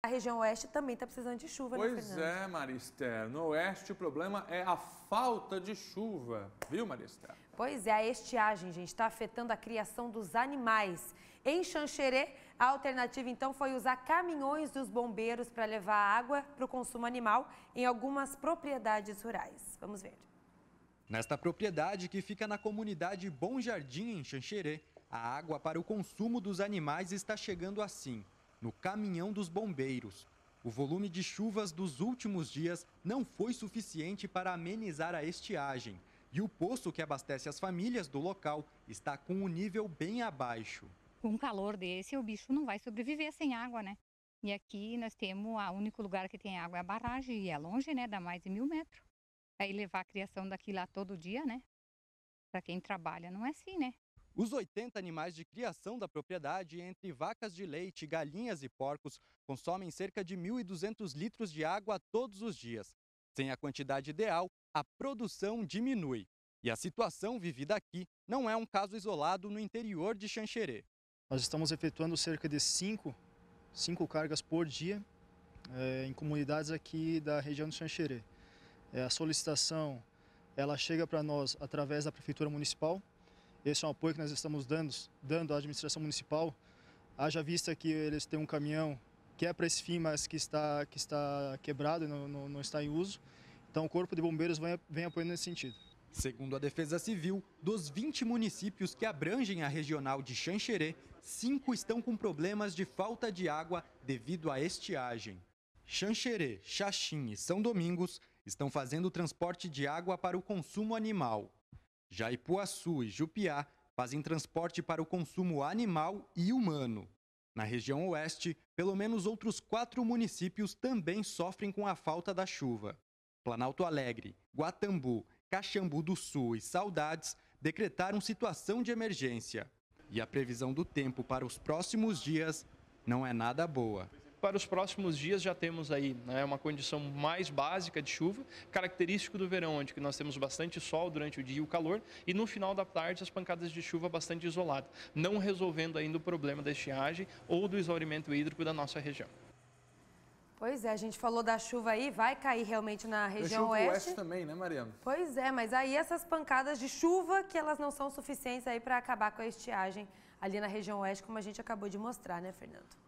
A região oeste também está precisando de chuva, pois né, Pois é, Marister. No oeste o problema é a falta de chuva, viu, Marister? Pois é, a estiagem, gente, está afetando a criação dos animais. Em Xanxerê, a alternativa, então, foi usar caminhões dos bombeiros para levar água para o consumo animal em algumas propriedades rurais. Vamos ver. Nesta propriedade, que fica na comunidade Bom Jardim, em Xanxerê, a água para o consumo dos animais está chegando assim – no caminhão dos bombeiros. O volume de chuvas dos últimos dias não foi suficiente para amenizar a estiagem e o poço que abastece as famílias do local está com o um nível bem abaixo. Com um calor desse, o bicho não vai sobreviver sem água, né? E aqui nós temos o único lugar que tem água é a barragem e é longe, né? Dá mais de mil metros. Aí levar a criação daqui lá todo dia, né? Para quem trabalha, não é assim, né? Os 80 animais de criação da propriedade, entre vacas de leite, galinhas e porcos, consomem cerca de 1.200 litros de água todos os dias. Sem a quantidade ideal, a produção diminui. E a situação vivida aqui não é um caso isolado no interior de Xanxerê. Nós estamos efetuando cerca de 5 cargas por dia é, em comunidades aqui da região de Xanxerê. É, a solicitação ela chega para nós através da Prefeitura Municipal, esse é um apoio que nós estamos dando, dando à administração municipal, haja vista que eles têm um caminhão que é para esse fim, mas que está, que está quebrado e não, não, não está em uso. Então o Corpo de Bombeiros vem, vem apoiando nesse sentido. Segundo a Defesa Civil, dos 20 municípios que abrangem a regional de Xanxerê, cinco estão com problemas de falta de água devido à estiagem. Xanxerê, Xaxim e São Domingos estão fazendo transporte de água para o consumo animal. Jaipuaçu e Jupiá fazem transporte para o consumo animal e humano. Na região oeste, pelo menos outros quatro municípios também sofrem com a falta da chuva. Planalto Alegre, Guatambu, Caxambu do Sul e Saudades decretaram situação de emergência. E a previsão do tempo para os próximos dias não é nada boa. Para os próximos dias já temos aí né, uma condição mais básica de chuva, característico do verão, onde nós temos bastante sol durante o dia e o calor, e no final da tarde as pancadas de chuva bastante isoladas, não resolvendo ainda o problema da estiagem ou do exaurimento hídrico da nossa região. Pois é, a gente falou da chuva aí, vai cair realmente na região oeste. oeste também, né, Mariana? Pois é, mas aí essas pancadas de chuva que elas não são suficientes aí para acabar com a estiagem ali na região oeste, como a gente acabou de mostrar, né, Fernando?